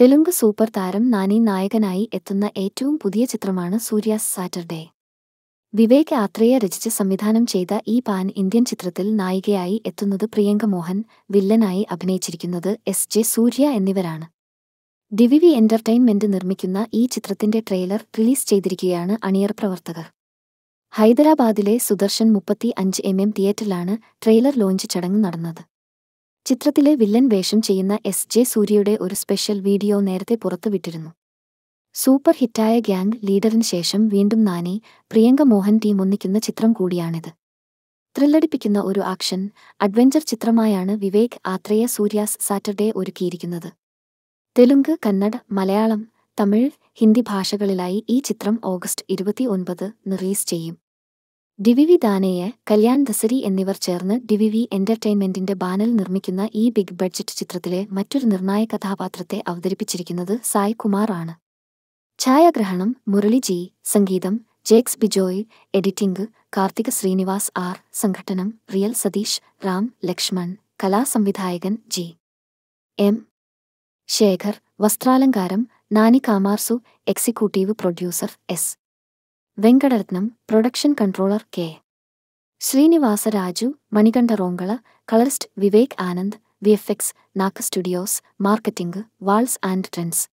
Telugu super താരം നാനി നായകനായി എത്തുന്ന ഏറ്റവും പുതിയ ചിത്രമാണ് സൂര്യ സാറ്റർഡേ വിവേക് ആത്രേയ രചിച്ച് സംവിധാനം ചെയ്ത ഈ പാൻ ഇന്ത്യൻ ചിത്രത്തിൽ നായികയായി എത്തുന്നത് പ്രിയങ്ക മോഹൻ വില്ലനായി അഭിനയിച്ചിരിക്കുന്നത് എസ് ജെ സൂര്യ എന്നിവരാണ് ഡിവിവി എന്റർടൈൻമെന്റ് നിർമ്മിക്കുന്ന ഈ ചിത്രത്തിന്റെ ട്രെയിലർ റിലീസ് ചെയ്തിരിക്കുകയാണ് അണിയർ പ്രവർത്തകർ ഹൈദരാബാദിലെ സുദർശൻ മുപ്പത്തി അഞ്ച് എം എം തിയേറ്ററിലാണ് ട്രെയിലർ ലോഞ്ച് ചടങ്ങ് നടന്നത് ചിത്രത്തിലെ വില്ലൻ വേഷം ചെയ്യുന്ന എസ് ജെ സൂര്യയുടെ ഒരു സ്പെഷ്യൽ വീഡിയോ നേരത്തെ പുറത്തുവിട്ടിരുന്നു സൂപ്പർ ഹിറ്റായ ഗ്യാങ് ലീഡറിന് ശേഷം വീണ്ടും നാനെ പ്രിയങ്ക മോഹൻ ടീം ഒന്നിക്കുന്ന ചിത്രം കൂടിയാണിത് ത്രില്ലടിപ്പിക്കുന്ന ഒരു ആക്ഷൻ അഡ്വഞ്ചർ ചിത്രമായാണ് വിവേക് ആത്രേയ സൂര്യാസ് സാറ്റർഡേ ഒരുക്കിയിരിക്കുന്നത് തെലുങ്ക് കന്നഡ മലയാളം തമിഴ് ഹിന്ദി ഭാഷകളിലായി ഈ ചിത്രം ഓഗസ്റ്റ് ഇരുപത്തി ഒൻപത് റിലീസ് ചെയ്യും ഡിവിവി ദാനയെ കല്യാൺ ദസരി എന്നിവർ ചേർന്ന് ഡിവിവി എന്റർടൈൻമെന്റിന്റെ ബാനൽ നിർമ്മിക്കുന്ന ഈ ബിഗ് ബഡ്ജറ്റ് ചിത്രത്തിലെ മറ്റൊരു നിർണായക കഥാപാത്രത്തെ അവതരിപ്പിച്ചിരിക്കുന്നത് സായ് കുമാർ ആണ് ഛായാഗ്രഹണം മുരളി ജി സംഗീതം ജേക്സ് ബിജോയ് എഡിറ്റിംഗ് കാർത്തിക ശ്രീനിവാസ് ആർ സംഘട്ടനം റിയൽ സതീഷ് റാം ലക്ഷ്മൺ കലാസംവിധായകൻ ജി എം ശേഖർ വസ്ത്രാലങ്കാരം Nani Kamarsu executive producer S Vengadaratnam, Production Controller K. Srinivasaraju, Manikanta Rongala, Colorist Vivek Anand, VFX, Naka Studios, Marketing, Walls and Trends.